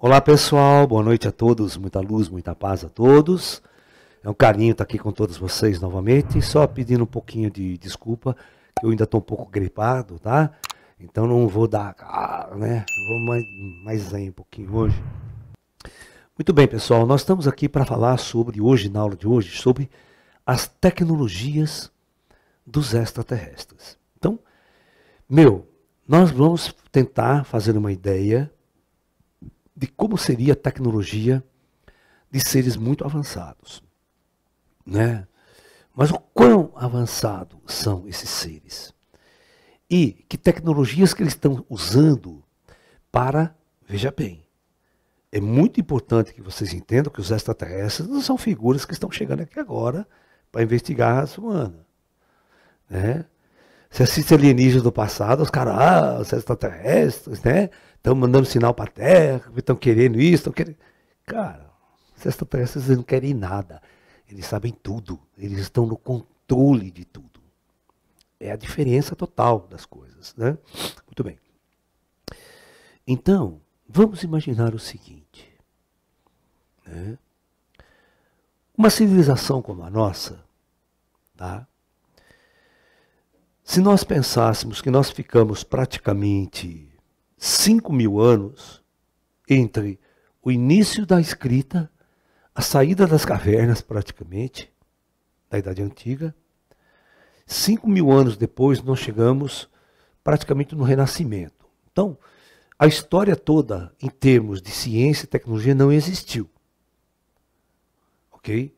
Olá pessoal, boa noite a todos, muita luz, muita paz a todos. É um carinho estar aqui com todos vocês novamente, só pedindo um pouquinho de desculpa, que eu ainda estou um pouco gripado, tá? Então não vou dar, ah, né? Vou mais, mais zen um pouquinho hoje. Muito bem pessoal, nós estamos aqui para falar sobre, hoje, na aula de hoje, sobre as tecnologias dos extraterrestres. Então, meu, nós vamos tentar fazer uma ideia de como seria a tecnologia de seres muito avançados. Né? Mas o quão avançado são esses seres? E que tecnologias que eles estão usando para, veja bem, é muito importante que vocês entendam que os extraterrestres não são figuras que estão chegando aqui agora para investigar a raça humana. Né? Você assiste alienígenas do passado, os caras, ah, os extraterrestres, né? estão mandando sinal para a Terra, estão querendo isso, estão querendo. Cara, os eles não querem nada. Eles sabem tudo. Eles estão no controle de tudo. É a diferença total das coisas. Né? Muito bem. Então, vamos imaginar o seguinte. Né? Uma civilização como a nossa, tá? se nós pensássemos que nós ficamos praticamente 5 mil anos entre o início da escrita, a saída das cavernas, praticamente, da Idade Antiga. 5 mil anos depois, nós chegamos praticamente no Renascimento. Então, a história toda, em termos de ciência e tecnologia, não existiu. Ok?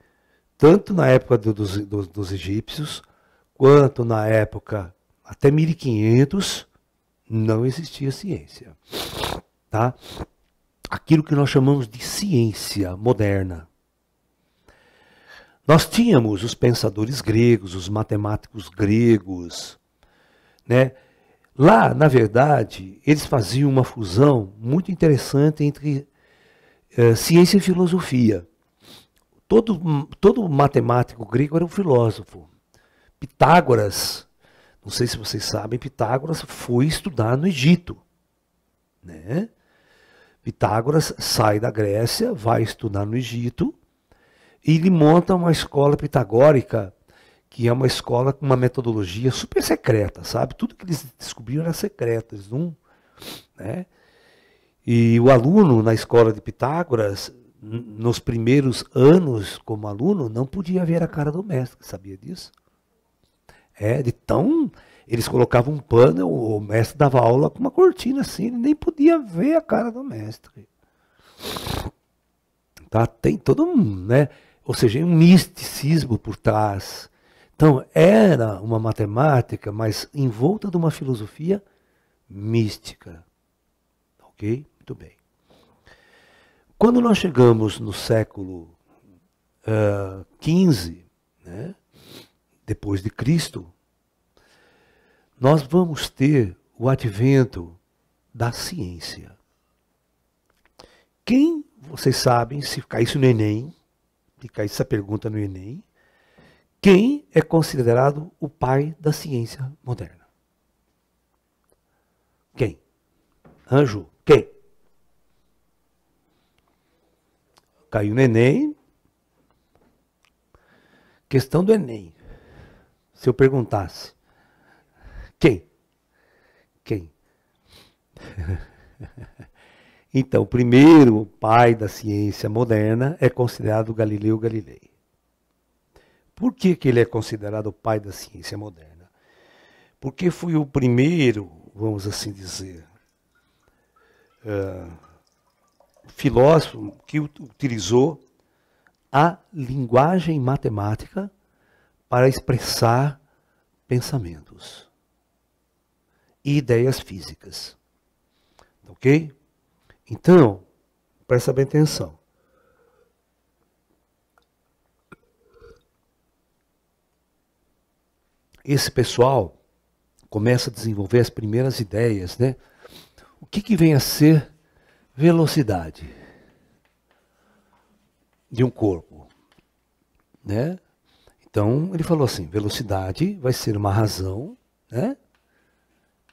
Tanto na época do, dos, dos, dos egípcios, quanto na época até 1500 não existia ciência. Tá? Aquilo que nós chamamos de ciência moderna. Nós tínhamos os pensadores gregos, os matemáticos gregos, né? Lá, na verdade, eles faziam uma fusão muito interessante entre eh, ciência e filosofia. Todo, todo matemático grego era um filósofo. Pitágoras não sei se vocês sabem, Pitágoras foi estudar no Egito. Né? Pitágoras sai da Grécia, vai estudar no Egito e ele monta uma escola pitagórica, que é uma escola com uma metodologia super secreta, sabe? Tudo que eles descobriram era secreto, eles não, né? E o aluno na escola de Pitágoras, nos primeiros anos como aluno, não podia ver a cara do mestre, sabia disso? É, de tão. Eles colocavam um pano, o mestre dava aula com uma cortina assim, ele nem podia ver a cara do mestre. Tá? Tem todo um, né? Ou seja, um misticismo por trás. Então, era uma matemática, mas envolta de uma filosofia mística. Ok? Muito bem. Quando nós chegamos no século XV, uh, né, depois de Cristo, nós vamos ter o advento da ciência. Quem, vocês sabem, se isso no Enem, se caísse essa pergunta no Enem, quem é considerado o pai da ciência moderna? Quem? Anjo, quem? Caiu no Enem. Questão do Enem se eu perguntasse. Quem? Quem? então, o primeiro, pai da ciência moderna é considerado Galileu Galilei. Por que, que ele é considerado o pai da ciência moderna? Porque foi o primeiro, vamos assim dizer, uh, filósofo que utilizou a linguagem matemática para expressar pensamentos e ideias físicas. Tá ok? Então, presta bem atenção. Esse pessoal começa a desenvolver as primeiras ideias, né? O que, que vem a ser velocidade de um corpo, né? Então, ele falou assim: velocidade vai ser uma razão né,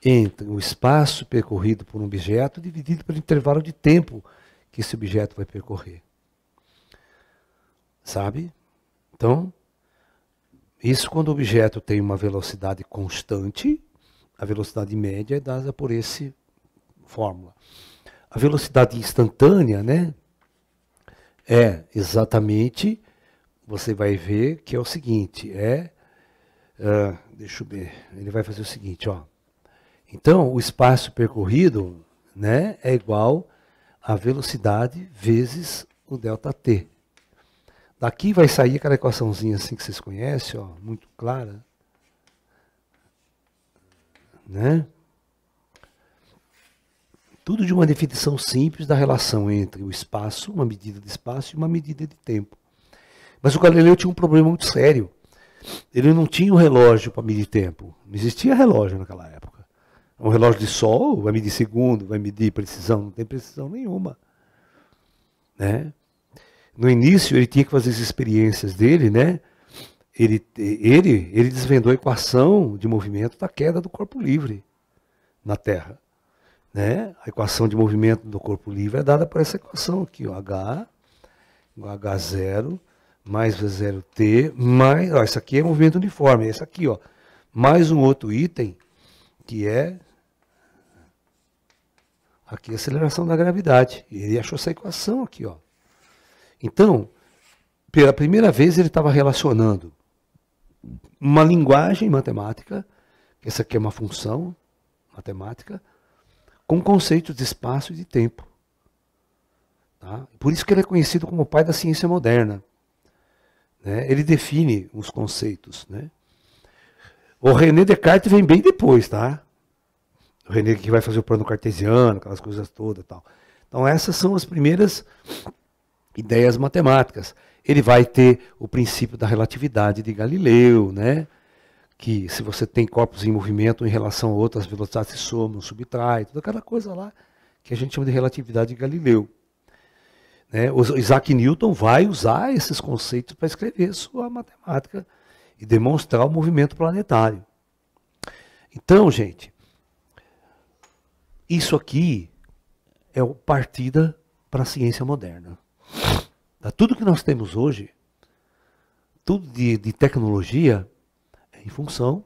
entre o espaço percorrido por um objeto dividido pelo intervalo de tempo que esse objeto vai percorrer. Sabe? Então, isso quando o objeto tem uma velocidade constante, a velocidade média é dada por esse fórmula. A velocidade instantânea, né, é exatamente você vai ver que é o seguinte, é, uh, deixa eu ver, ele vai fazer o seguinte, ó. Então, o espaço percorrido, né, é igual à velocidade vezes o delta t. Daqui vai sair aquela equaçãozinha assim que vocês conhecem, ó, muito clara, né? Tudo de uma definição simples da relação entre o espaço, uma medida de espaço e uma medida de tempo. Mas o Galileu tinha um problema muito sério. Ele não tinha um relógio para medir tempo. Não existia relógio naquela época. Um relógio de sol vai medir segundo, vai medir precisão, não tem precisão nenhuma. Né? No início ele tinha que fazer as experiências dele, né? Ele, ele, ele desvendou a equação de movimento da queda do corpo livre na Terra. Né? A equação de movimento do corpo livre é dada por essa equação aqui, ó, H, H0 mais V0T, mais. Ó, isso aqui é movimento uniforme, esse aqui, ó. Mais um outro item que é aqui a aceleração da gravidade. Ele achou essa equação aqui, ó. Então, pela primeira vez ele estava relacionando uma linguagem matemática, que essa aqui é uma função matemática, com conceitos de espaço e de tempo. Tá? Por isso que ele é conhecido como o pai da ciência moderna. Né? Ele define os conceitos. Né? O René Descartes vem bem depois, tá? O René que vai fazer o plano cartesiano, aquelas coisas todas tal. Então essas são as primeiras ideias matemáticas. Ele vai ter o princípio da relatividade de Galileu, né? Que se você tem corpos em movimento em relação a outras velocidades, se somam, subtrai, toda aquela coisa lá que a gente chama de relatividade de Galileu. Né? O Isaac Newton vai usar esses conceitos para escrever sua matemática e demonstrar o movimento planetário. Então, gente, isso aqui é o partida para a ciência moderna. Tá? Tudo que nós temos hoje, tudo de, de tecnologia, é em função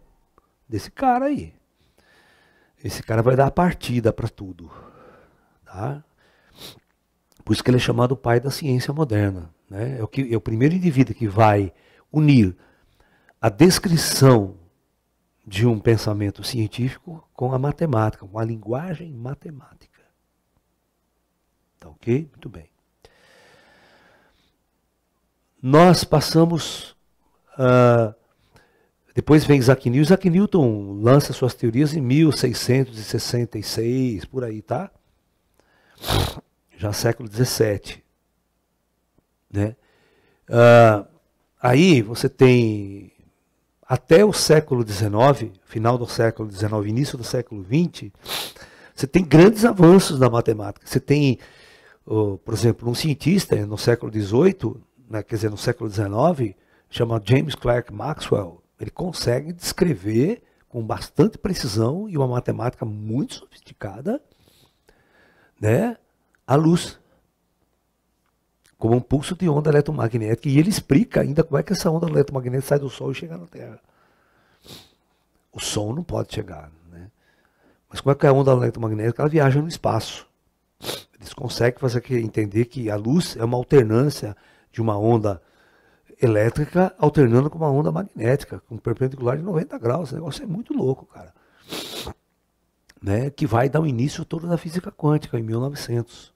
desse cara aí. Esse cara vai dar a partida para tudo. Tá? Por isso que ele é chamado o pai da ciência moderna. Né? É, o que, é o primeiro indivíduo que vai unir a descrição de um pensamento científico com a matemática, com a linguagem matemática. Tá ok? Muito bem. Nós passamos. Uh, depois vem Isaac Newton. Isaac Newton lança suas teorias em 1666, por aí, tá? já século XVII. Né? Ah, aí você tem, até o século XIX, final do século XIX, início do século XX, você tem grandes avanços na matemática. Você tem, oh, por exemplo, um cientista no século XVIII, né, quer dizer, no século XIX, chamado James Clerk Maxwell. Ele consegue descrever com bastante precisão e uma matemática muito sofisticada, né, a luz, como um pulso de onda eletromagnética. E ele explica ainda como é que essa onda eletromagnética sai do Sol e chega na Terra. O som não pode chegar. Né? Mas como é que é a onda eletromagnética ela viaja no espaço? Eles conseguem fazer entender que a luz é uma alternância de uma onda elétrica alternando com uma onda magnética, com um perpendicular de 90 graus. Esse negócio é muito louco, cara. Né, que vai dar o um início todo da física quântica em 1900.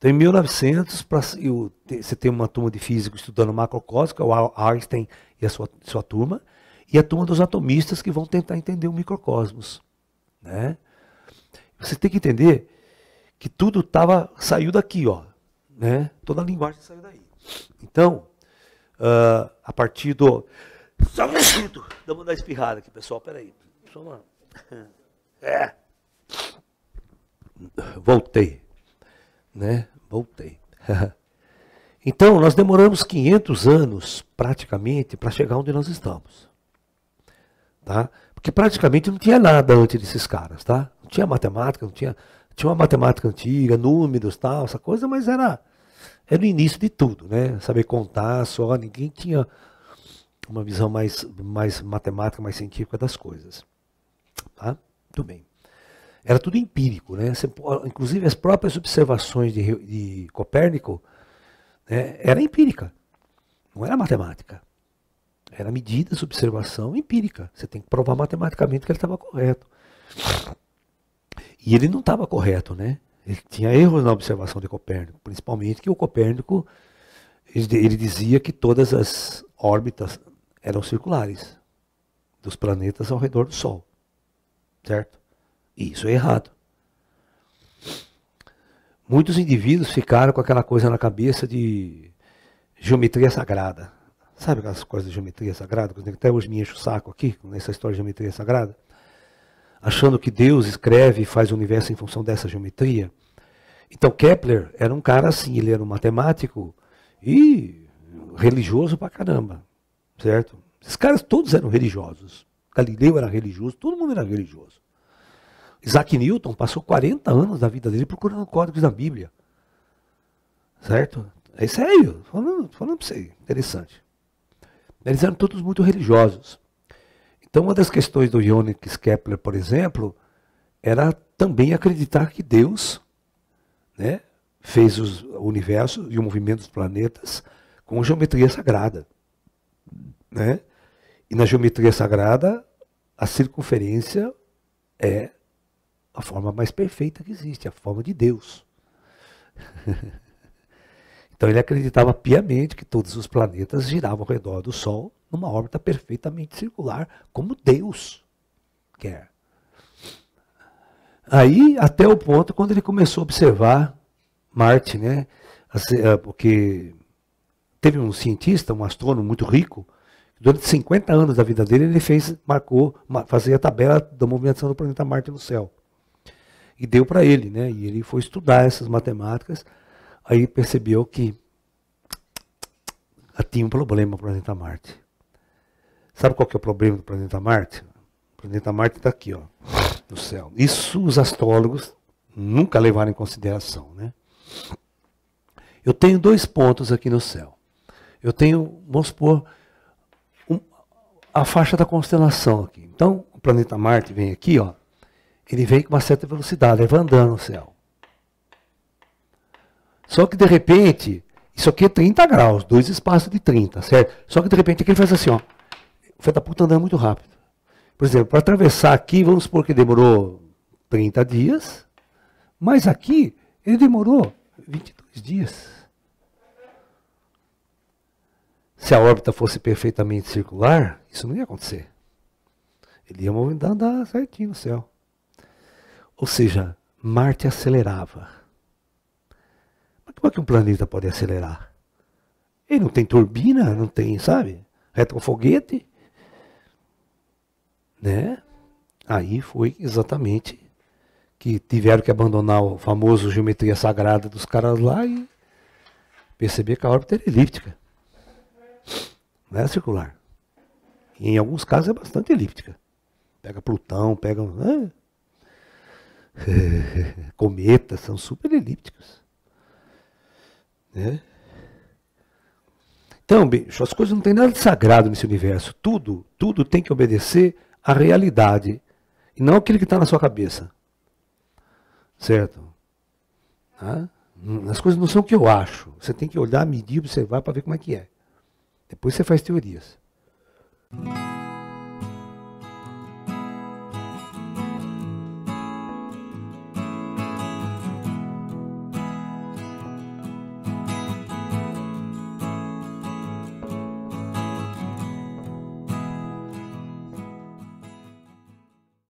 Então, em 1900, pra, eu, você tem uma turma de físicos estudando macrocosmos, que é o Einstein e a sua, sua turma, e a turma dos atomistas que vão tentar entender o microcosmos. Né? Você tem que entender que tudo tava, saiu daqui, ó, né? toda a linguagem saiu daí. Então, uh, a partir do. Só um minuto, damos uma espirrada aqui, pessoal, peraí. Só uma... É. Voltei. Né? Voltei. então, nós demoramos 500 anos, praticamente, para chegar onde nós estamos. Tá? Porque praticamente não tinha nada antes desses caras, tá? Não tinha matemática, não tinha... Tinha uma matemática antiga, números, tal, essa coisa, mas era... Era o início de tudo, né? Saber contar só, ninguém tinha uma visão mais, mais matemática, mais científica das coisas. Tá? Tudo bem era tudo empírico, né? Você, inclusive as próprias observações de, de Copérnico né, era empírica, não era matemática. Era medidas, observação empírica. Você tem que provar matematicamente que ele estava correto. E ele não estava correto, né? Ele tinha erros na observação de Copérnico, principalmente que o Copérnico ele dizia que todas as órbitas eram circulares dos planetas ao redor do Sol, certo? isso é errado. Muitos indivíduos ficaram com aquela coisa na cabeça de geometria sagrada. Sabe aquelas coisas de geometria sagrada? até hoje me enche o saco aqui, nessa história de geometria sagrada. Achando que Deus escreve e faz o universo em função dessa geometria. Então Kepler era um cara assim, ele era um matemático e religioso pra caramba, certo? Esses caras todos eram religiosos. Galileu era religioso, todo mundo era religioso. Isaac Newton passou 40 anos da vida dele procurando códigos da Bíblia. Certo? É sério, falando, falando para você, interessante. Eles eram todos muito religiosos. Então, uma das questões do Johannes Kepler, por exemplo, era também acreditar que Deus né, fez os, o universo e o movimento dos planetas com geometria sagrada. Né? E na geometria sagrada, a circunferência é a forma mais perfeita que existe, a forma de Deus. então ele acreditava piamente que todos os planetas giravam ao redor do Sol numa órbita perfeitamente circular, como Deus quer. Aí, até o ponto quando ele começou a observar Marte, né? Eh, porque teve um cientista, um astrônomo muito rico, durante 50 anos da vida dele, ele fez, marcou, fazia a tabela da movimentação do planeta Marte no céu e deu para ele, né? E ele foi estudar essas matemáticas, aí percebeu que tinha um problema o planeta Marte. Sabe qual que é o problema do planeta Marte? O planeta Marte está aqui, ó, no céu. Isso os astrólogos nunca levaram em consideração, né? Eu tenho dois pontos aqui no céu. Eu tenho, vamos supor, um, a faixa da constelação aqui. Então, o planeta Marte vem aqui, ó, ele vem com uma certa velocidade, ele vai andando no céu. Só que de repente, isso aqui é 30 graus, dois espaços de 30, certo? Só que de repente aqui ele faz assim, ó. O filho da puta tá andando muito rápido. Por exemplo, para atravessar aqui, vamos supor que demorou 30 dias, mas aqui ele demorou 22 dias. Se a órbita fosse perfeitamente circular, isso não ia acontecer. Ele ia andar certinho no céu. Ou seja, Marte acelerava. Mas como é que um planeta pode acelerar? Ele não tem turbina, não tem, sabe? Retrofoguete. Né? Aí foi exatamente que tiveram que abandonar o famoso geometria sagrada dos caras lá e perceber que a órbita era elíptica. Não era circular. E em alguns casos é bastante elíptica. Pega Plutão, pega. Né? cometas são superelípticos. Né? Então, bicho, as coisas não têm nada de sagrado nesse universo. Tudo, tudo tem que obedecer à realidade e não aquilo que está na sua cabeça. Certo? As coisas não são o que eu acho. Você tem que olhar, medir, observar para ver como é que é. Depois você faz teorias.